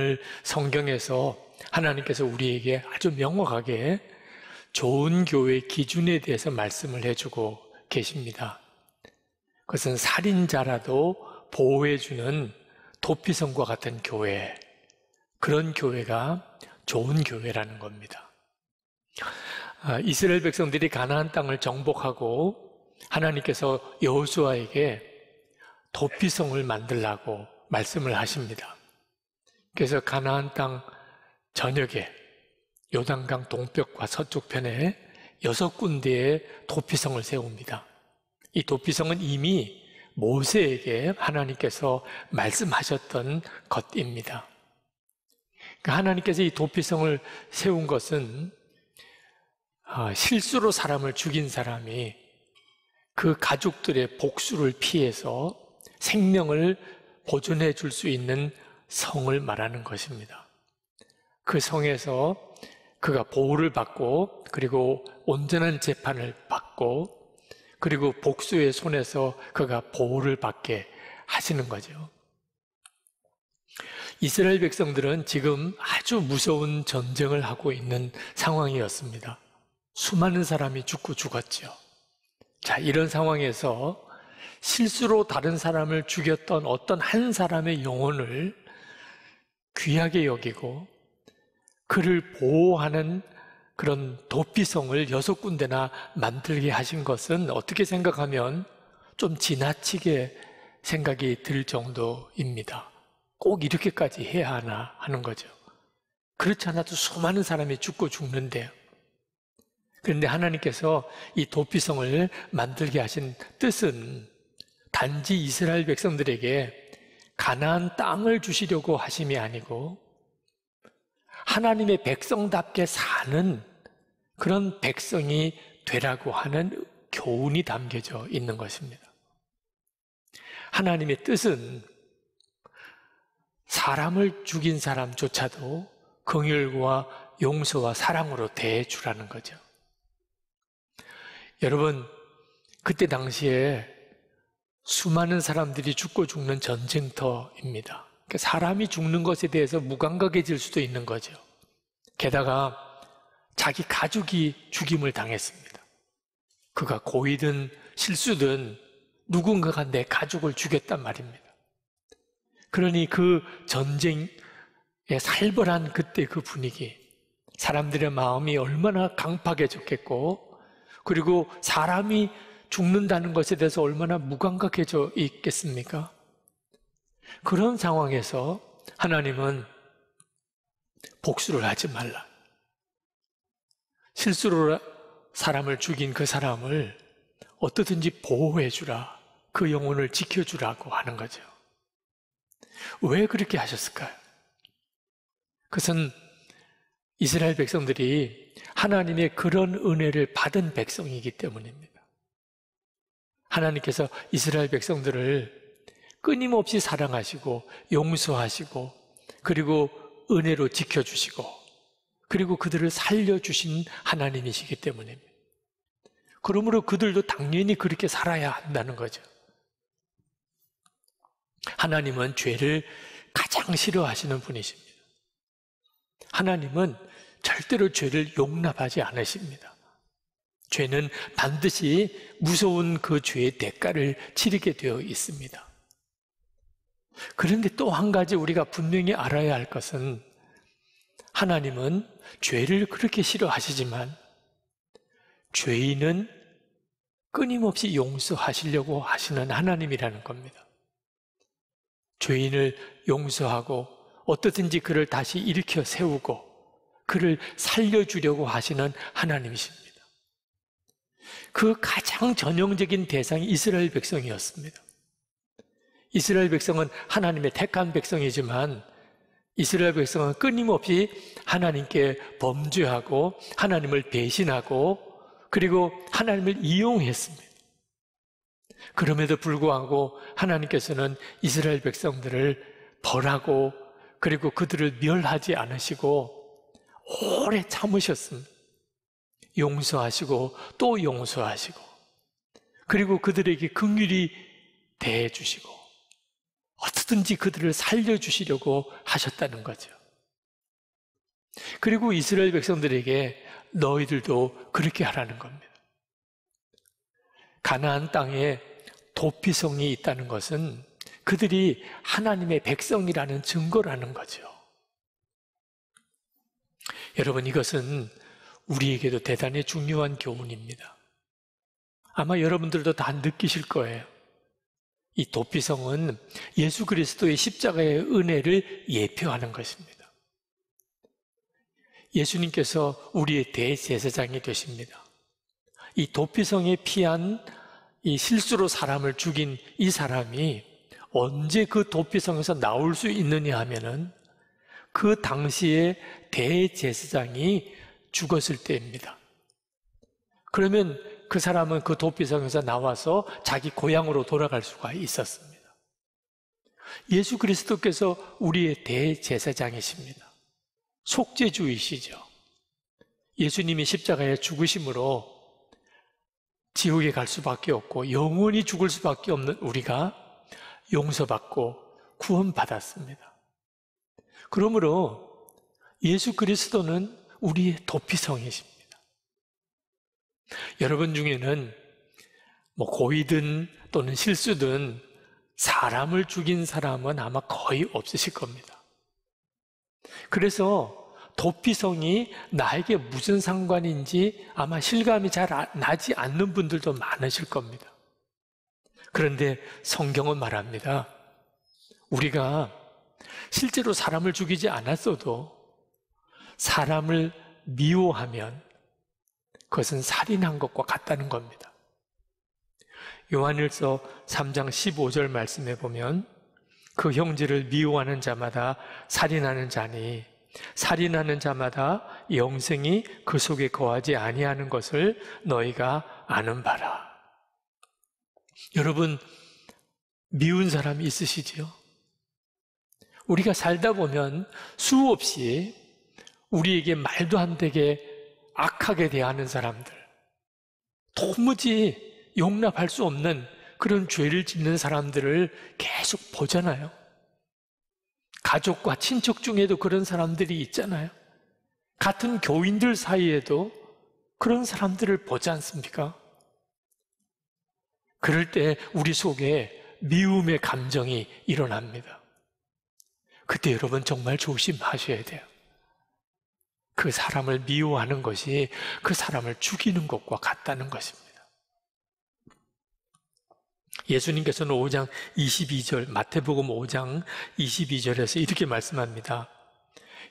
오늘 성경에서 하나님께서 우리에게 아주 명확하게 좋은 교회 기준에 대해서 말씀을 해주고 계십니다. 그것은 살인자라도 보호해주는 도피성과 같은 교회, 그런 교회가 좋은 교회라는 겁니다. 아, 이스라엘 백성들이 가나안 땅을 정복하고 하나님께서 여호수아에게 도피성을 만들라고 말씀을 하십니다. 그래서 가나안 땅 전역에 요단강 동벽과 서쪽편에 여섯 군데의 도피성을 세웁니다. 이 도피성은 이미 모세에게 하나님께서 말씀하셨던 것입니다. 그러니까 하나님께서 이 도피성을 세운 것은 아, 실수로 사람을 죽인 사람이 그 가족들의 복수를 피해서 생명을 보존해 줄 수 있는 성을 말하는 것입니다. 그 성에서 그가 보호를 받고 그리고 온전한 재판을 받고 그리고 복수의 손에서 그가 보호를 받게 하시는 거죠. 이스라엘 백성들은 지금 아주 무서운 전쟁을 하고 있는 상황이었습니다. 수많은 사람이 죽고 죽었죠. 자, 이런 상황에서 실수로 다른 사람을 죽였던 어떤 한 사람의 영혼을 귀하게 여기고 그를 보호하는 그런 도피성을 여섯 군데나 만들게 하신 것은 어떻게 생각하면 좀 지나치게 생각이 들 정도입니다. 꼭 이렇게까지 해야 하나 하는 거죠. 그렇지 않아도 수많은 사람이 죽고 죽는데요. 그런데 하나님께서 이 도피성을 만들게 하신 뜻은 단지 이스라엘 백성들에게 가나안 땅을 주시려고 하심이 아니고 하나님의 백성답게 사는 그런 백성이 되라고 하는 교훈이 담겨져 있는 것입니다. 하나님의 뜻은 사람을 죽인 사람조차도 긍휼과 용서와 사랑으로 대해주라는 거죠. 여러분, 그때 당시에 수많은 사람들이 죽고 죽는 전쟁터입니다. 그러니까 사람이 죽는 것에 대해서 무감각해질 수도 있는 거죠. 게다가 자기 가족이 죽임을 당했습니다. 그가 고의든 실수든 누군가가 내 가족을 죽였단 말입니다. 그러니 그전쟁에 살벌한 그때 그 분위기, 사람들의 마음이 얼마나 강팍해졌겠고, 그리고 사람이 죽는다는 것에 대해서 얼마나 무감각해져 있겠습니까? 그런 상황에서 하나님은 복수를 하지 말라. 실수로 사람을 죽인 그 사람을 어떻든지 보호해주라. 그 영혼을 지켜주라고 하는 거죠. 왜 그렇게 하셨을까요? 그것은 이스라엘 백성들이 하나님의 그런 은혜를 받은 백성이기 때문입니다. 하나님께서 이스라엘 백성들을 끊임없이 사랑하시고 용서하시고 그리고 은혜로 지켜주시고 그리고 그들을 살려주신 하나님이시기 때문입니다. 그러므로 그들도 당연히 그렇게 살아야 한다는 거죠. 하나님은 죄를 가장 싫어하시는 분이십니다. 하나님은 절대로 죄를 용납하지 않으십니다. 죄는 반드시 무서운 그 죄의 대가를 치르게 되어 있습니다. 그런데 또 한 가지 우리가 분명히 알아야 할 것은 하나님은 죄를 그렇게 싫어하시지만 죄인은 끊임없이 용서하시려고 하시는 하나님이라는 겁니다. 죄인을 용서하고 어떻든지 그를 다시 일으켜 세우고 그를 살려주려고 하시는 하나님이십니다. 그 가장 전형적인 대상이 이스라엘 백성이었습니다. 이스라엘 백성은 하나님의 택한 백성이지만 이스라엘 백성은 끊임없이 하나님께 범죄하고 하나님을 배신하고 그리고 하나님을 이용했습니다. 그럼에도 불구하고 하나님께서는 이스라엘 백성들을 벌하고 그리고 그들을 멸하지 않으시고 오래 참으셨습니다. 용서하시고 또 용서하시고 그리고 그들에게 긍휼히 대해 주시고 어떻든지 그들을 살려 주시려고 하셨다는 거죠. 그리고 이스라엘 백성들에게 너희들도 그렇게 하라는 겁니다. 가나안 땅에 도피성이 있다는 것은 그들이 하나님의 백성이라는 증거라는 거죠. 여러분 이것은 우리에게도 대단히 중요한 교훈입니다. 아마 여러분들도 다 느끼실 거예요. 이 도피성은 예수 그리스도의 십자가의 은혜를 예표하는 것입니다. 예수님께서 우리의 대제사장이 되십니다. 이 도피성에 피한 이 실수로 사람을 죽인 이 사람이 언제 그 도피성에서 나올 수 있느냐 하면은 그 당시에 대제사장이 죽었을 때입니다. 그러면 그 사람은 그 도피성에서 나와서 자기 고향으로 돌아갈 수가 있었습니다. 예수 그리스도께서 우리의 대제사장이십니다. 속죄주이시죠. 예수님이 십자가에 죽으심으로 지옥에 갈 수밖에 없고 영원히 죽을 수밖에 없는 우리가 용서받고 구원받았습니다. 그러므로 예수 그리스도는 우리의 도피성이십니다. 여러분 중에는 뭐 고의든 또는 실수든 사람을 죽인 사람은 아마 거의 없으실 겁니다. 그래서 도피성이 나에게 무슨 상관인지 아마 실감이 잘 아, 나지 않는 분들도 많으실 겁니다. 그런데 성경은 말합니다. 우리가 실제로 사람을 죽이지 않았어도 사람을 미워하면 그것은 살인한 것과 같다는 겁니다. 요한일서 3장 15절 말씀에 보면 그 형제를 미워하는 자마다 살인하는 자니 살인하는 자마다 영생이 그 속에 거하지 아니하는 것을 너희가 아는 바라. 여러분 미운 사람 있으시지요? 우리가 살다 보면 수없이 우리에게 말도 안 되게 악하게 대하는 사람들, 도무지 용납할 수 없는 그런 죄를 짓는 사람들을 계속 보잖아요. 가족과 친척 중에도 그런 사람들이 있잖아요. 같은 교인들 사이에도 그런 사람들을 보지 않습니까? 그럴 때 우리 속에 미움의 감정이 일어납니다. 그때 여러분 정말 조심하셔야 돼요. 그 사람을 미워하는 것이 그 사람을 죽이는 것과 같다는 것입니다. 예수님께서는 5장 22절, 마태복음 5장 22절에서 이렇게 말씀합니다.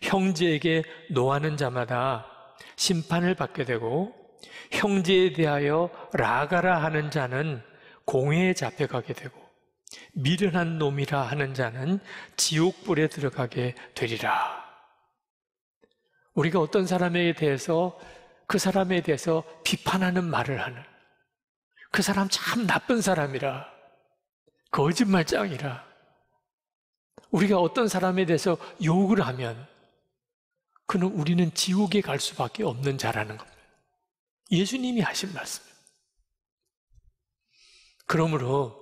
형제에게 노하는 자마다 심판을 받게 되고 형제에 대하여 라가라 하는 자는 공회에 잡혀가게 되고 미련한 놈이라 하는 자는 지옥불에 들어가게 되리라. 우리가 어떤 사람에 대해서 그 사람에 대해서 비판하는 말을 하는 그 사람 참 나쁜 사람이라 거짓말장이라 우리가 어떤 사람에 대해서 욕을 하면 그는 우리는 지옥에 갈 수밖에 없는 자라는 겁니다. 예수님이 하신 말씀 그러므로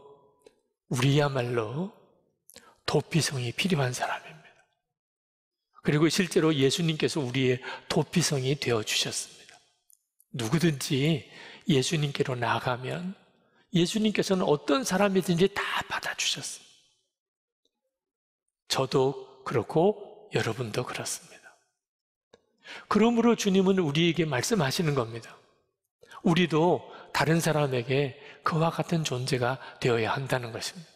우리야말로 도피성이 필요한 사람입니다. 그리고 실제로 예수님께서 우리의 도피성이 되어 주셨습니다. 누구든지 예수님께로 나가면 예수님께서는 어떤 사람이든지 다 받아주셨습니다. 저도 그렇고 여러분도 그렇습니다. 그러므로 주님은 우리에게 말씀하시는 겁니다. 우리도 다른 사람에게 그와 같은 존재가 되어야 한다는 것입니다.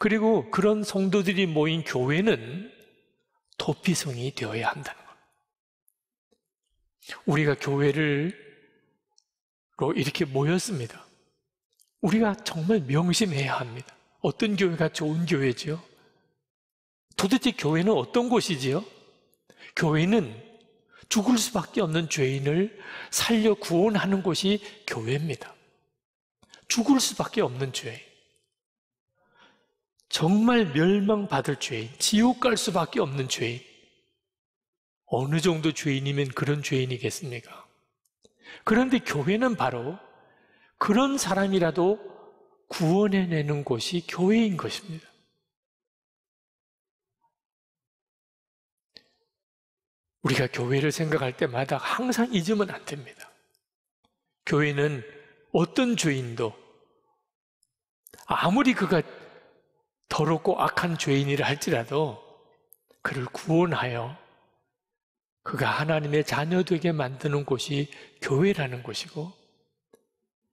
그리고 그런 성도들이 모인 교회는 도피성이 되어야 한다는 것. 우리가 교회를 로 이렇게 모였습니다. 우리가 정말 명심해야 합니다. 어떤 교회가 좋은 교회지요? 도대체 교회는 어떤 곳이지요? 교회는 죽을 수밖에 없는 죄인을 살려 구원하는 곳이 교회입니다. 죽을 수밖에 없는 죄인. 정말 멸망받을 죄인, 지옥 갈 수밖에 없는 죄인. 어느 정도 죄인이면 그런 죄인이겠습니까? 그런데 교회는 바로 그런 사람이라도 구원해내는 곳이 교회인 것입니다. 우리가 교회를 생각할 때마다 항상 잊으면 안 됩니다. 교회는 어떤 죄인도 아무리 그가 더럽고 악한 죄인이라 할지라도 그를 구원하여 그가 하나님의 자녀 되게 만드는 곳이 교회라는 곳이고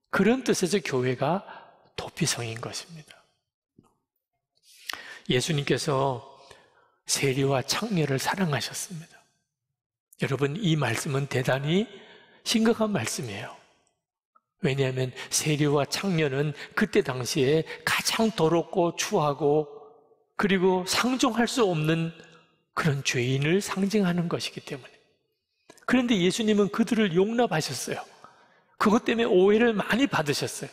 그런 뜻에서 교회가 도피성인 것입니다. 예수님께서 세리와 창녀를 사랑하셨습니다. 여러분 이 말씀은 대단히 심각한 말씀이에요. 왜냐하면 세리와 창녀는 그때 당시에 가장 더럽고 추하고 그리고 상종할 수 없는 그런 죄인을 상징하는 것이기 때문에 그런데 예수님은 그들을 용납하셨어요. 그것 때문에 오해를 많이 받으셨어요.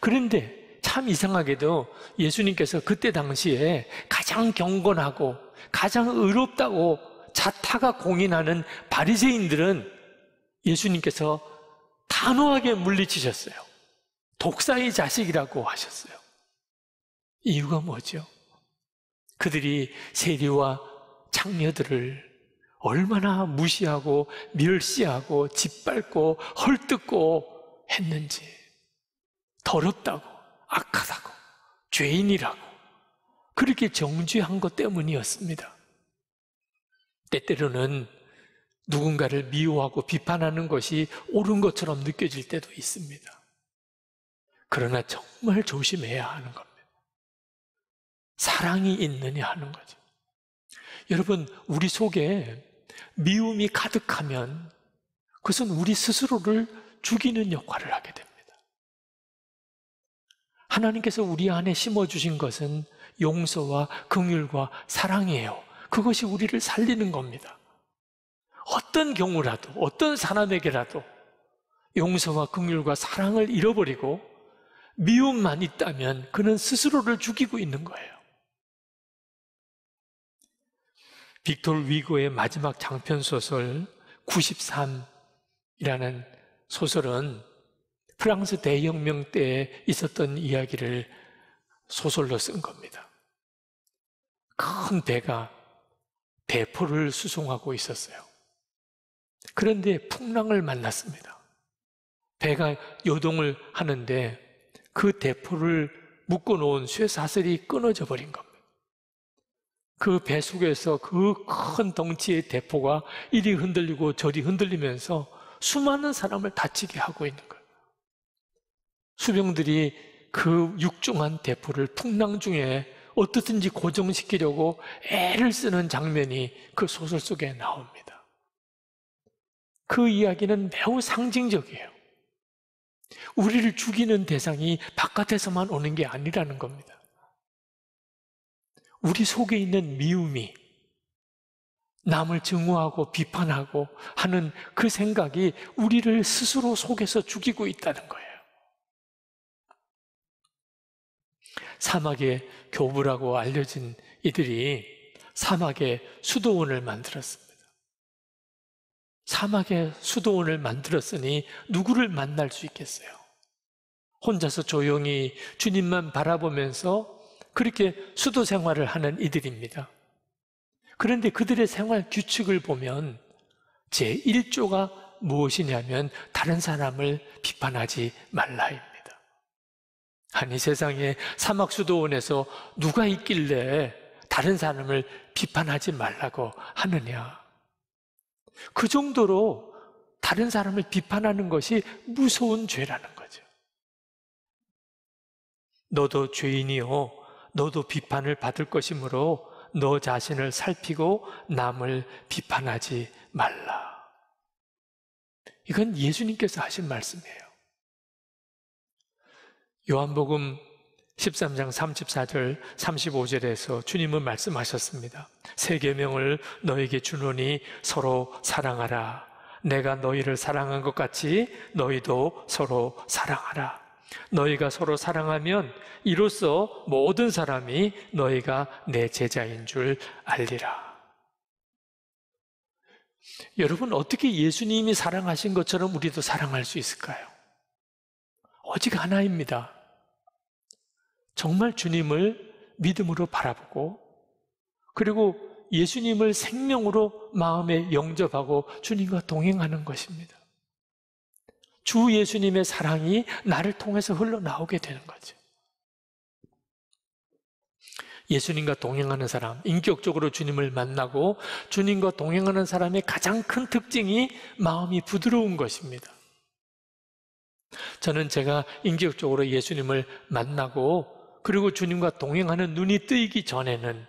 그런데 참 이상하게도 예수님께서 그때 당시에 가장 경건하고 가장 의롭다고 자타가 공인하는 바리새인들은 예수님께서 단호하게 물리치셨어요. 독사의 자식이라고 하셨어요. 이유가 뭐죠? 그들이 세리와 장녀들을 얼마나 무시하고 멸시하고 짓밟고 헐뜯고 했는지 더럽다고 악하다고 죄인이라고 그렇게 정죄한 것 때문이었습니다. 때때로는 누군가를 미워하고 비판하는 것이 옳은 것처럼 느껴질 때도 있습니다. 그러나 정말 조심해야 하는 겁니다. 사랑이 있느냐 하는 거죠. 여러분, 우리 속에 미움이 가득하면 그것은 우리 스스로를 죽이는 역할을 하게 됩니다. 하나님께서 우리 안에 심어주신 것은 용서와 긍휼과 사랑이에요. 그것이 우리를 살리는 겁니다. 어떤 경우라도 어떤 사람에게라도 용서와 긍휼과 사랑을 잃어버리고 미움만 있다면 그는 스스로를 죽이고 있는 거예요. 빅톨 위고의 마지막 장편 소설 93이라는 소설은 프랑스 대혁명 때 있었던 이야기를 소설로 쓴 겁니다. 큰 배가 대포를 수송하고 있었어요. 그런데 풍랑을 만났습니다. 배가 요동을 하는데 그 대포를 묶어놓은 쇠사슬이 끊어져 버린 겁니다. 그 배 속에서 그 큰 덩치의 대포가 이리 흔들리고 저리 흔들리면서 수많은 사람을 다치게 하고 있는 거예요. 수병들이 그 육중한 대포를 풍랑 중에 어떻든지 고정시키려고 애를 쓰는 장면이 그 소설 속에 나옵니다. 그 이야기는 매우 상징적이에요. 우리를 죽이는 대상이 바깥에서만 오는 게 아니라는 겁니다. 우리 속에 있는 미움이 남을 증오하고 비판하고 하는 그 생각이 우리를 스스로 속에서 죽이고 있다는 거예요. 사막의 교부라고 알려진 이들이 사막에 수도원을 만들었습니다. 사막의 수도원을 만들었으니 누구를 만날 수 있겠어요? 혼자서 조용히 주님만 바라보면서 그렇게 수도 생활을 하는 이들입니다. 그런데 그들의 생활 규칙을 보면 제1조가 무엇이냐면 다른 사람을 비판하지 말라입니다. 아니 세상에 사막 수도원에서 누가 있길래 다른 사람을 비판하지 말라고 하느냐? 그 정도로 다른 사람을 비판하는 것이 무서운 죄라는 거죠. 너도 죄인이요. 너도 비판을 받을 것이므로 너 자신을 살피고 남을 비판하지 말라. 이건 예수님께서 하신 말씀이에요. 요한복음 13장 34절 35절에서 주님은 말씀하셨습니다. 세 계명을 너에게 주노니 서로 사랑하라. 내가 너희를 사랑한 것 같이 너희도 서로 사랑하라. 너희가 서로 사랑하면 이로써 모든 사람이 너희가 내 제자인 줄 알리라. 여러분, 어떻게 예수님이 사랑하신 것처럼 우리도 사랑할 수 있을까요? 오직 하입니다 정말 주님을 믿음으로 바라보고 그리고 예수님을 생명으로 마음에 영접하고 주님과 동행하는 것입니다. 주 예수님의 사랑이 나를 통해서 흘러나오게 되는 거죠. 예수님과 동행하는 사람, 인격적으로 주님을 만나고 주님과 동행하는 사람의 가장 큰 특징이 마음이 부드러운 것입니다. 저는 제가 인격적으로 예수님을 만나고 그리고 주님과 동행하는 눈이 뜨이기 전에는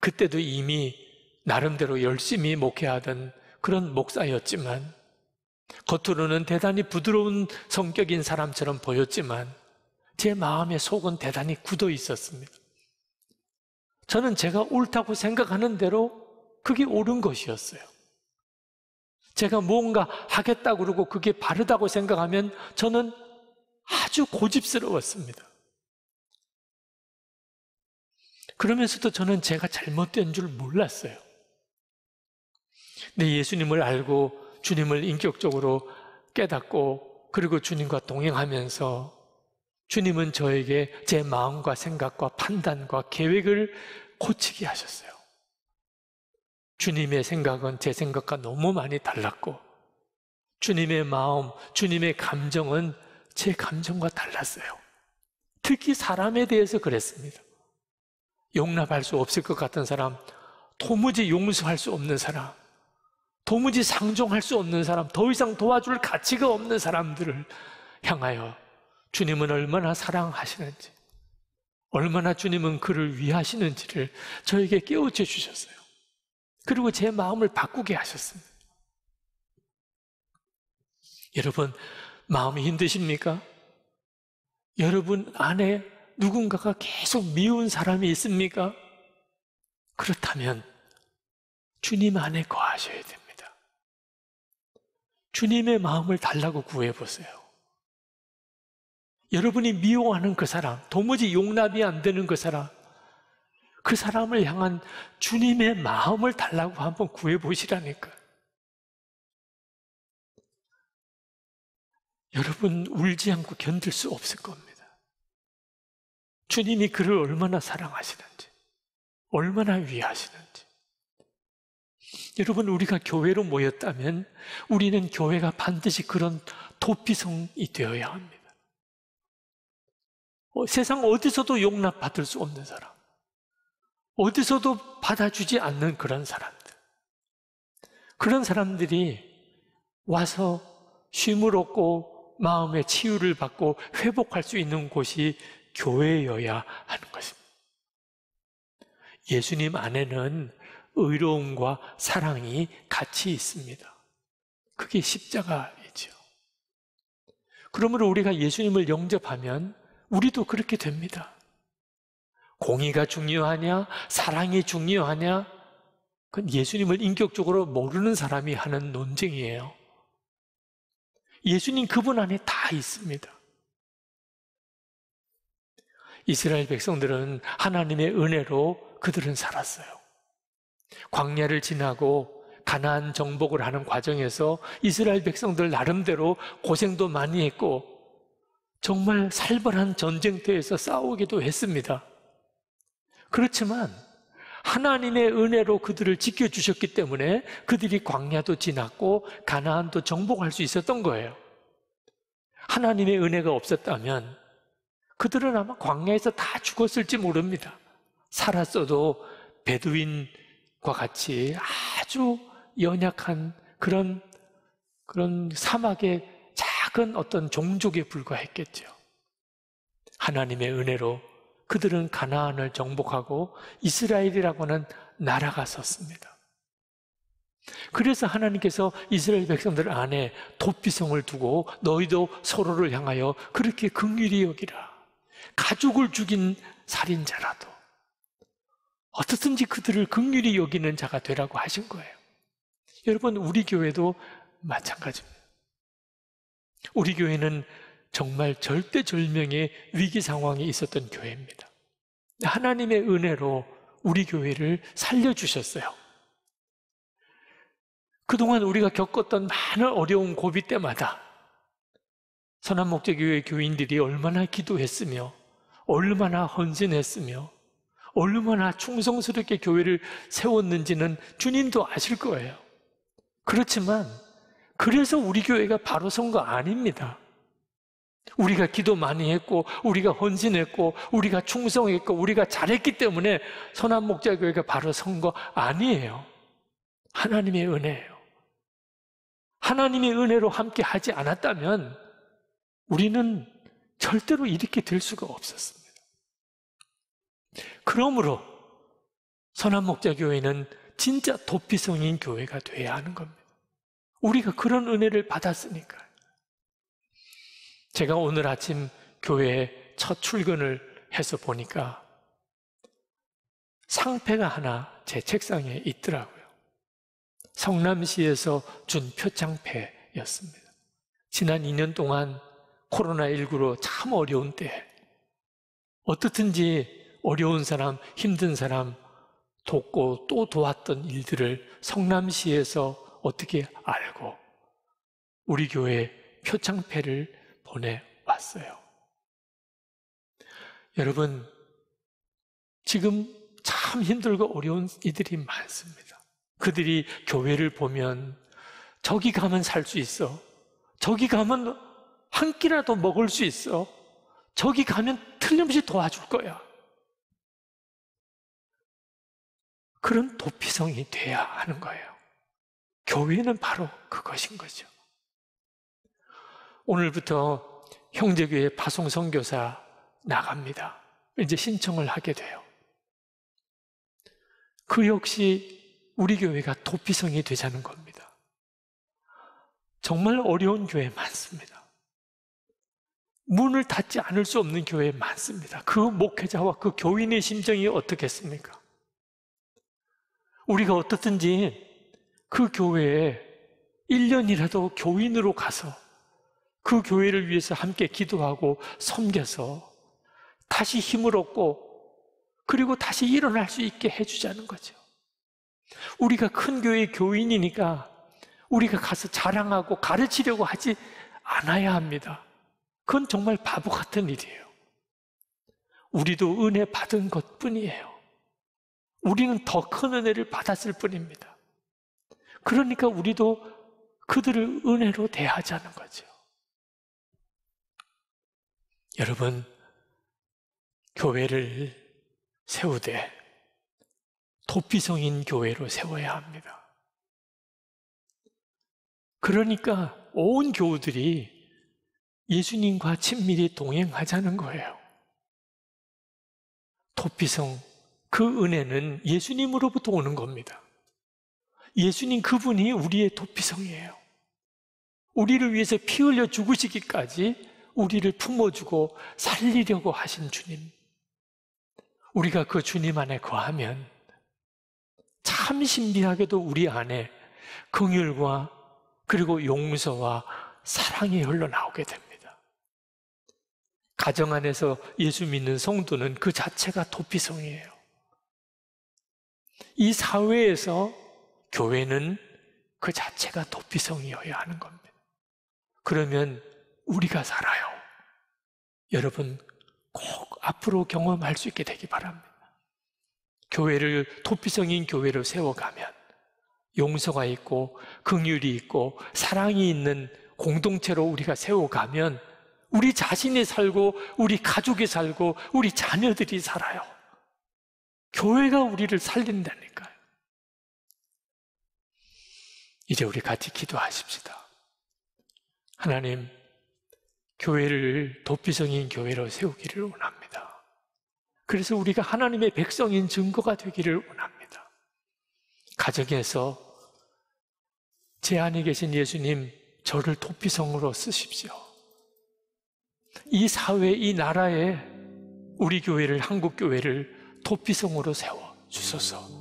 그때도 이미 나름대로 열심히 목회하던 그런 목사였지만 겉으로는 대단히 부드러운 성격인 사람처럼 보였지만 제 마음의 속은 대단히 굳어 있었습니다. 저는 제가 옳다고 생각하는 대로 그게 옳은 것이었어요. 제가 뭔가 하겠다고 그러고 그게 바르다고 생각하면 저는 아주 고집스러웠습니다. 그러면서도 저는 제가 잘못된 줄 몰랐어요. 근데 예수님을 알고 주님을 인격적으로 깨닫고 그리고 주님과 동행하면서 주님은 저에게 제 마음과 생각과 판단과 계획을 고치게 하셨어요. 주님의 생각은 제 생각과 너무 많이 달랐고 주님의 마음, 주님의 감정은 제 감정과 달랐어요. 특히 사람에 대해서 그랬습니다. 용납할 수 없을 것 같은 사람, 도무지 용서할 수 없는 사람, 도무지 상종할 수 없는 사람, 더 이상 도와줄 가치가 없는 사람들을 향하여 주님은 얼마나 사랑하시는지, 얼마나 주님은 그를 위하시는지를 저에게 깨우쳐 주셨어요. 그리고 제 마음을 바꾸게 하셨습니다. 여러분, 마음이 힘드십니까? 여러분 안에 누군가가 계속 미운 사람이 있습니까? 그렇다면 주님 안에 거하셔야 됩니다. 주님의 마음을 달라고 구해보세요. 여러분이 미워하는 그 사람, 도무지 용납이 안 되는 그 사람, 그 사람을 향한 주님의 마음을 달라고 한번 구해보시라니까. 여러분, 울지 않고 견딜 수 없을 겁니다. 주님이 그를 얼마나 사랑하시는지, 얼마나 위하시는지. 여러분, 우리가 교회로 모였다면 우리는 교회가 반드시 그런 도피성이 되어야 합니다. 어, 세상 어디서도 용납받을 수 없는 사람, 어디서도 받아주지 않는 그런 사람들. 그런 사람들이 와서 쉼을 얻고 마음의 치유를 받고 회복할 수 있는 곳이 교회여야 하는 것입니다. 예수님 안에는 의로움과 사랑이 같이 있습니다. 그게 십자가이죠. 그러므로 우리가 예수님을 영접하면 우리도 그렇게 됩니다. 공의가 중요하냐? 사랑이 중요하냐? 그건 예수님을 인격적으로 모르는 사람이 하는 논쟁이에요. 예수님 그분 안에 다 있습니다. 이스라엘 백성들은 하나님의 은혜로 그들은 살았어요. 광야를 지나고 가나안 정복을 하는 과정에서 이스라엘 백성들 나름대로 고생도 많이 했고 정말 살벌한 전쟁터에서 싸우기도 했습니다. 그렇지만 하나님의 은혜로 그들을 지켜주셨기 때문에 그들이 광야도 지났고 가나안도 정복할 수 있었던 거예요. 하나님의 은혜가 없었다면 그들은 아마 광야에서 다 죽었을지 모릅니다. 살았어도 베두인과 같이 아주 연약한 그런 그런 사막의 작은 어떤 종족에 불과했겠죠. 하나님의 은혜로 그들은 가나안을 정복하고 이스라엘이라고 는 나라가 섰습니다. 그래서 하나님께서 이스라엘 백성들 안에 도피성을 두고 너희도 서로를 향하여 그렇게 긍휼히 여기라. 가족을 죽인 살인자라도 어떻든지 그들을 극률히 여기는 자가 되라고 하신 거예요. 여러분 우리 교회도 마찬가지입니다. 우리 교회는 정말 절대절명의 위기 상황에 있었던 교회입니다. 하나님의 은혜로 우리 교회를 살려주셨어요. 그동안 우리가 겪었던 많은 어려운 고비 때마다 선한 목적교회 교인들이 얼마나 기도했으며 얼마나 헌신했으며 얼마나 충성스럽게 교회를 세웠는지는 주님도 아실 거예요. 그렇지만 그래서 우리 교회가 바로 선거 아닙니다. 우리가 기도 많이 했고, 우리가 헌신했고, 우리가 충성했고, 우리가 잘했기 때문에 선한 목자교회가 바로 선거 아니에요. 하나님의 은혜예요. 하나님의 은혜로 함께 하지 않았다면 우리는 절대로 이렇게 될 수가 없었습니다. 그러므로 선한 목자 교회는 진짜 도피성인 교회가 돼야 하는 겁니다. 우리가 그런 은혜를 받았으니까. 제가 오늘 아침 교회에 첫 출근을 해서 보니까 상패가 하나 제 책상에 있더라고요. 성남시에서 준 표창패였습니다. 지난 2년 동안 코로나19로 참 어려운 때 어떻든지 어려운 사람, 힘든 사람 돕고 또 도왔던 일들을 성남시에서 어떻게 알고 우리 교회 표창패를 보내왔어요. 여러분, 지금 참 힘들고 어려운 이들이 많습니다. 그들이 교회를 보면 저기 가면 살 수 있어. 저기 가면 한 끼라도 먹을 수 있어. 저기 가면 틀림없이 도와줄 거야. 그런 도피성이 돼야 하는 거예요. 교회는 바로 그것인 거죠. 오늘부터 형제교회 파송선교사 나갑니다. 이제 신청을 하게 돼요. 그 역시 우리 교회가 도피성이 되자는 겁니다. 정말 어려운 교회 많습니다. 문을 닫지 않을 수 없는 교회 많습니다. 그 목회자와 그 교인의 심정이 어떻겠습니까? 우리가 어떻든지 그 교회에 1년이라도 교인으로 가서 그 교회를 위해서 함께 기도하고 섬겨서 다시 힘을 얻고 그리고 다시 일어날 수 있게 해주자는 거죠. 우리가 큰 교회 교인이니까 우리가 가서 자랑하고 가르치려고 하지 않아야 합니다. 그건 정말 바보 같은 일이에요. 우리도 은혜 받은 것 뿐이에요. 우리는 더 큰 은혜를 받았을 뿐입니다. 그러니까 우리도 그들을 은혜로 대하자는 거죠. 여러분, 교회를 세우되 도피성인 교회로 세워야 합니다. 그러니까 온 교우들이 예수님과 친밀히 동행하자는 거예요. 도피성 그 은혜는 예수님으로부터 오는 겁니다. 예수님 그분이 우리의 도피성이에요. 우리를 위해서 피 흘려 죽으시기까지 우리를 품어주고 살리려고 하신 주님. 우리가 그 주님 안에 거하면 참 신비하게도 우리 안에 긍휼과 그리고 용서와 사랑이 흘러나오게 됩니다. 가정 안에서 예수 믿는 성도는 그 자체가 도피성이에요. 이 사회에서 교회는 그 자체가 도피성이어야 하는 겁니다. 그러면 우리가 살아요. 여러분 꼭 앞으로 경험할 수 있게 되기 바랍니다. 교회를 도피성인 교회로 세워가면 용서가 있고 긍휼이 있고 사랑이 있는 공동체로 우리가 세워가면 우리 자신이 살고 우리 가족이 살고 우리 자녀들이 살아요. 교회가 우리를 살린다니까요. 이제 우리 같이 기도하십시다. 하나님, 교회를 도피성인 교회로 세우기를 원합니다. 그래서 우리가 하나님의 백성인 증거가 되기를 원합니다. 가정에서 제 안에 계신 예수님, 저를 도피성으로 쓰십시오. 이 사회, 이 나라에 우리 교회를, 한국 교회를 도피성으로 세워 주소서.